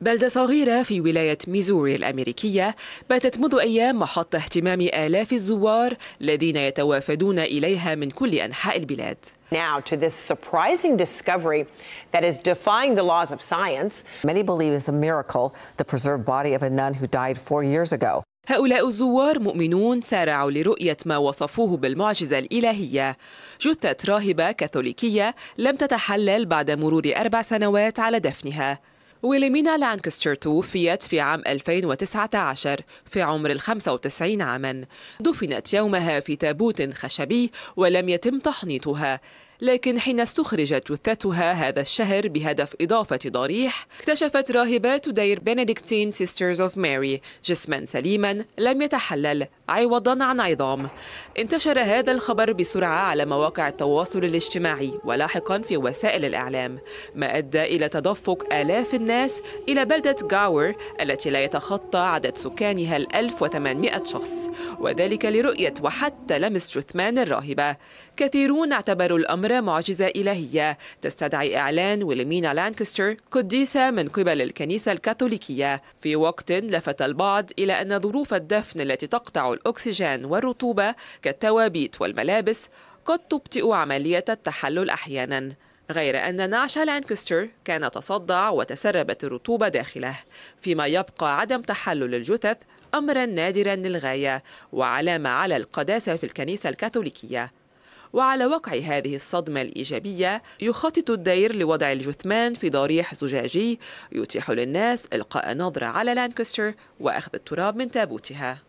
بلدة صغيرة في ولاية ميزوري الأمريكية باتت منذ أيام محط اهتمام آلاف الزوار الذين يتوافدون إليها من كل أنحاء البلاد. Now to this surprising discovery that is defying the laws of science. Many believe it's a miracle, the preserved body of a nun who died four years ago. هؤلاء الزوار مؤمنون سارعوا لرؤية ما وصفوه بالمعجزة الإلهية جثة راهبة كاثوليكية لم تتحلل بعد مرور أربع سنوات على دفنها ويليمينا لانكستر توفيت في عام 2019 في عمر ال 95 عاما دفنت يومها في تابوت خشبي ولم يتم تحنيطها لكن حين استخرجت جثتها هذا الشهر بهدف إضافة ضريح اكتشفت راهبات دير بنديكتين سيسترز أوف ماري جسما سليما لم يتحلل عوضا عن عظام انتشر هذا الخبر بسرعة على مواقع التواصل الاجتماعي ولاحقا في وسائل الإعلام ما أدى إلى تدفق آلاف الناس إلى بلدة غاور التي لا يتخطى عدد سكانها ال 1800 شخص وذلك لرؤية وحتى لمس جثمان الراهبة كثيرون اعتبروا الأمر معجزة إلهية تستدعي إعلان ويلمينا لانكستر قديسة من قبل الكنيسة الكاثوليكية في وقت لفت البعض إلى أن ظروف الدفن التي تقطع الأكسجين والرطوبة كالتوابيت والملابس قد تبطئ عملية التحلل أحياناً غير أن نعش لانكستر كان تصدع وتسربت الرطوبة داخله فيما يبقى عدم تحلل الجثث أمرا نادرا للغاية وعلامة على القداسة في الكنيسة الكاثوليكية وعلى وقع هذه الصدمة الإيجابية يخطط الدير لوضع الجثمان في ضريح زجاجي يتيح للناس إلقاء نظرة على لانكستر وأخذ التراب من تابوتها